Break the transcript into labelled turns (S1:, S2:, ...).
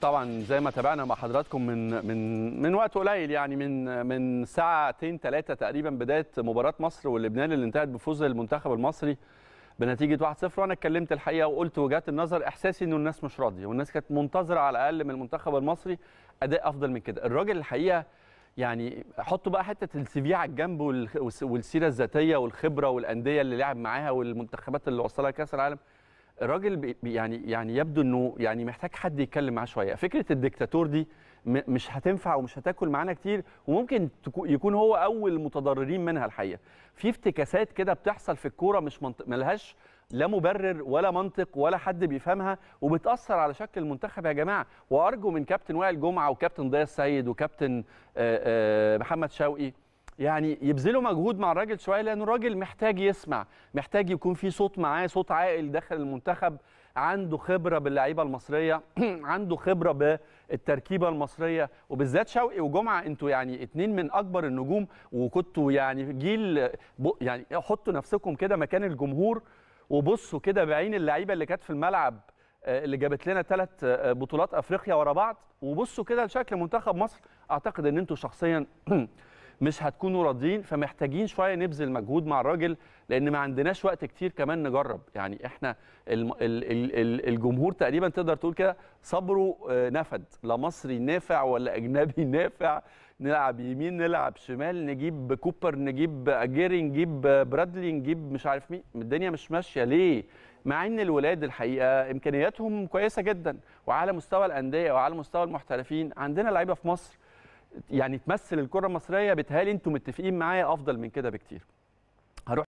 S1: طبعا زي ما تابعنا مع حضراتكم من من من وقت قليل يعني من من ساعتين ثلاثه تقريبا بدايه مباراه مصر ولبنان اللي انتهت بفوز المنتخب المصري بنتيجه 1-0 وانا اتكلمت الحقيقه وقلت وجهات النظر احساسي انه الناس مش راضيه والناس كانت منتظره على الاقل من المنتخب المصري اداء افضل من كده الراجل الحقيقه يعني حطوا بقى حته السي في على الجنب والسيره الذاتيه والخبره والانديه اللي لعب معاها والمنتخبات اللي وصلها كاس العالم الراجل يعني يعني يبدو انه يعني محتاج حد يتكلم معاه شويه فكره الدكتاتور دي مش هتنفع ومش هتاكل معانا كتير وممكن يكون هو اول المتضررين منها الحقيقه في افتكاسات كده بتحصل في الكوره مش منطق ملهاش لا مبرر ولا منطق ولا حد بيفهمها وبتاثر على شكل المنتخب يا جماعه وارجو من كابتن وائل جمعه وكابتن ضياء السيد وكابتن محمد شوقي يعني يبذلوا مجهود مع الراجل شويه لان الراجل محتاج يسمع محتاج يكون في صوت معاه صوت عاقل داخل المنتخب عنده خبره باللعيبه المصريه عنده خبره بالتركيبه المصريه وبالذات شوقي وجمعه انتوا يعني اتنين من اكبر النجوم وكنتوا يعني جيل يعني حطوا نفسكم كده مكان الجمهور وبصوا كده بعين اللعيبه اللي كانت في الملعب آه، اللي جابت لنا ثلاث آه، بطولات افريقيا ورا بعض وبصوا كده لشكل منتخب مصر اعتقد ان انتوا شخصيا آه، مش هتكونوا راضيين فمحتاجين شويه نبذل مجهود مع الراجل لان ما عندناش وقت كتير كمان نجرب يعني احنا الجمهور تقريبا تقدر تقول كده صبره آه، نفد لا مصري نافع ولا اجنبي نافع نلعب يمين نلعب شمال نجيب كوبر نجيب اجيري نجيب برادلي نجيب مش عارف مين الدنيا مش ماشيه ليه مع ان الولاد الحقيقه امكانياتهم كويسه جدا وعلى مستوى الانديه وعلى مستوى المحترفين عندنا لعيبه في مصر يعني تمثل الكره المصريه بتهالي انتم متفقين معايا افضل من كده بكتير هروح